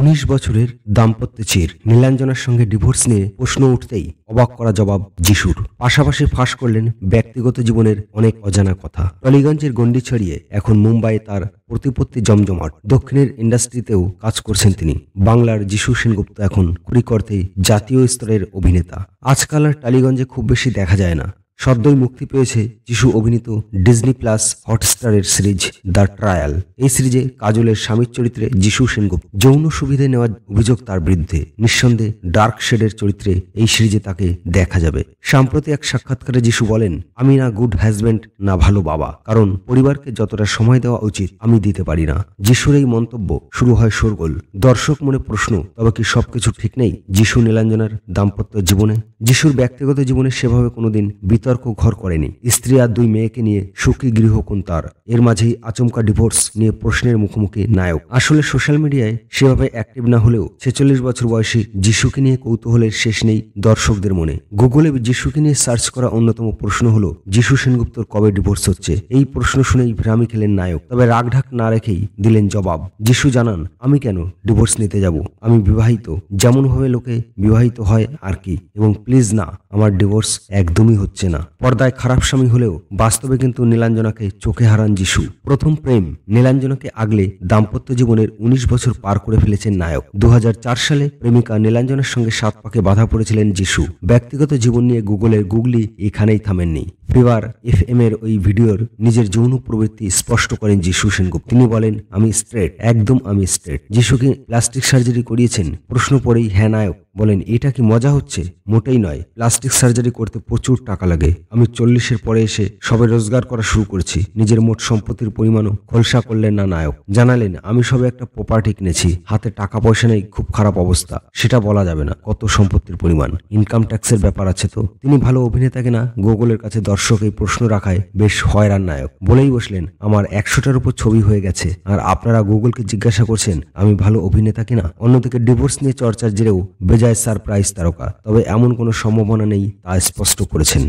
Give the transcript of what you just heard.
উনিশ বছরের দাম্পত্য চির নীলাঞ্জনার সঙ্গে ডিভোর্স নিয়ে প্রশ্ন উঠতেই অবাক করা জবাব যিশুর পাশাপাশি ফাঁস করলেন ব্যক্তিগত জীবনের অনেক অজানা কথা টলিগঞ্জের গণ্ডি ছড়িয়ে এখন মুম্বাইয়ে তার প্রতিপত্তি জমজমাট দক্ষিণের ইন্ডাস্ট্রিতেও কাজ করছেন তিনি বাংলার যিশু সেনগুপ্ত এখন কুড়িকর্তেই জাতীয় স্তরের অভিনেতা আজকাল আর টালিগঞ্জে খুব বেশি দেখা যায় না সদ্যই মুক্তি পেয়েছে যিশু অভিনীত ডিজনি প্লাস হটস্টারের সিরিজ দ্য ট্রায়াল এই সিরিজে কাজলের স্বামীর চরিত্রে যিশু সেনগুপ্ত যৌন সুবিধে নেওয়ার অভিযোগ তার বিরুদ্ধে নিঃসন্দেহে ডার্ক শেডের চরিত্রে এই সিরিজে তাকে দেখা যাবে সাম্প্রতি এক সাক্ষাৎকারে যিশু বলেন আমি না গুড হাজব্যান্ড না ভালো বাবা কারণ পরিবারকে যতটা সময় দেওয়া উচিত আমি দিতে পারি না যিশুর এই মন্তব্য শুরু হয় শোরগোল দর্শক মনে প্রশ্ন তবে কি সবকিছু ঠিক নেই যিশু নীলাঞ্জনার দাম্পত্য জীবনে যিশুর ব্যক্তিগত জীবনে সেভাবে কোনোদিন বিতর্ক বিতর্ক ঘর করেনি স্ত্রী আর দুই মেয়েকে নিয়ে সুখী গৃহকোণ তার এর মাঝেই আচমকা ডিভোর্স নিয়ে প্রশ্নের মুখোমুখি নায়ক আসলে সোশ্যাল মিডিয়ায় সেভাবে অ্যাক্টিভ না হলেও ছেচল্লিশ বছর বয়সী যিশুকে নিয়ে কৌতূহলের শেষ নেই দর্শকদের মনে গুগলে যিশুকে নিয়ে সার্চ করা অন্যতম প্রশ্ন হল যিশু সেনগুপ্তর কবে ডিভোর্স হচ্ছে এই প্রশ্ন শুনেই ভ্রামি খেলেন নায়ক তবে রাগঢাক না রেখেই দিলেন জবাব যিশু জানান আমি কেন ডিভোর্স নিতে যাব আমি বিবাহিত যেমনভাবে লোকে বিবাহিত হয় আর কি এবং প্লিজ না আমার ডিভোর্স একদমই হচ্ছে না না পর্দায় খারাপ স্বামী হলেও বাস্তবে কিন্তু নীলাঞ্জনাকে চোখে হারান যিশু প্রথম প্রেম নীলাঞ্জনাকে আগলে দাম্পত্য জীবনের ১৯ বছর পার করে ফেলেছেন নায়ক দু সালে প্রেমিকা নীলাঞ্জনের সঙ্গে সাত পাকে বাধা পড়েছিলেন যিশু ব্যক্তিগত জীবন নিয়ে গুগলের গুগলি এখানেই থামেননি ফেভার এফ এম এর ওই ভিডিওর নিজের যৌন প্রবৃত্তি স্পষ্ট করেন যিশু সেনগুপ্ত তিনি বলেন আমি স্ট্রেট একদম আমি স্ট্রেট যিশুকে প্লাস্টিক সার্জারি করিয়েছেন প্রশ্ন পরেই হ্যাঁ নায়ক বলেন এটা কি মজা হচ্ছে মোটেই নয় প্লাস্টিক সার্জারি করতে প্রচুর টাকা লাগে আমি চল্লিশের পরে এসে সবে রোজগার করা শুরু করছি নিজের মোট সম্পত্তির পরিমাণও খোলসা করলেন না নায়ক জানালেন আমি সবে একটা প্রপার্টি কিনেছি হাতে টাকা পয়সা নেই খুব খারাপ অবস্থা সেটা বলা যাবে না কত সম্পত্তির পরিমাণ ইনকাম ট্যাক্সের ব্যাপার আছে তো তিনি ভালো অভিনেতা কিনা গুগলের কাছে দর্শক দর্শক এই প্রশ্ন রাখায় বেশ হয়রান নায়ক বলেই বসলেন আমার একশোটার উপর ছবি হয়ে গেছে আর আপনারা গুগলকে জিজ্ঞাসা করছেন আমি ভালো অভিনেতা কিনা অন্যদিকে ডিভোর্স নিয়ে চর্চার জেরেও বেজায় সারপ্রাইজ তারকা তবে এমন কোনো সম্ভাবনা নেই তা স্পষ্ট করেছেন